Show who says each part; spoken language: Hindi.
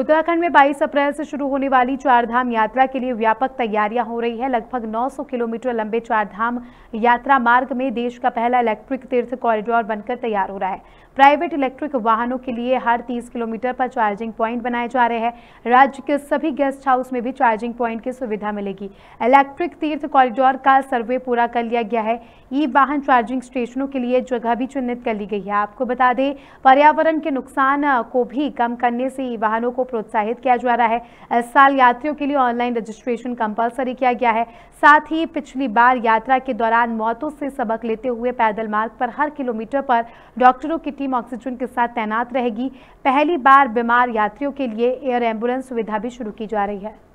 Speaker 1: उत्तराखंड में 22 अप्रैल से शुरू होने वाली चारधाम यात्रा के लिए व्यापक तैयारियां हो रही है लगभग 900 किलोमीटर लंबे चारधाम यात्रा मार्ग में देश का पहला इलेक्ट्रिक तीर्थ कॉरिडोर बनकर तैयार हो रहा है प्राइवेट इलेक्ट्रिक वाहनों के लिए हर 30 किलोमीटर पर चार्जिंग प्वाइंट बनाए जा रहे हैं राज्य के सभी गेस्ट हाउस में भी चार्जिंग प्वाइंट की सुविधा मिलेगी इलेक्ट्रिक तीर्थ कॉरिडोर का सर्वे पूरा कर लिया गया है ई वाहन चार्जिंग स्टेशनों के लिए जगह भी चिन्हित कर ली गई है आपको बता दें पर्यावरण के नुकसान को भी कम करने से ई वाहनों को प्रोत्साहित किया जा रहा है इस साल यात्रियों के लिए ऑनलाइन रजिस्ट्रेशन कंपलसरी किया गया है साथ ही पिछली बार यात्रा के दौरान मौतों से सबक लेते हुए पैदल मार्ग पर हर किलोमीटर पर डॉक्टरों की टीम ऑक्सीजन के साथ तैनात रहेगी पहली बार बीमार यात्रियों के लिए एयर एम्बुलेंस सुविधा भी शुरू की जा रही है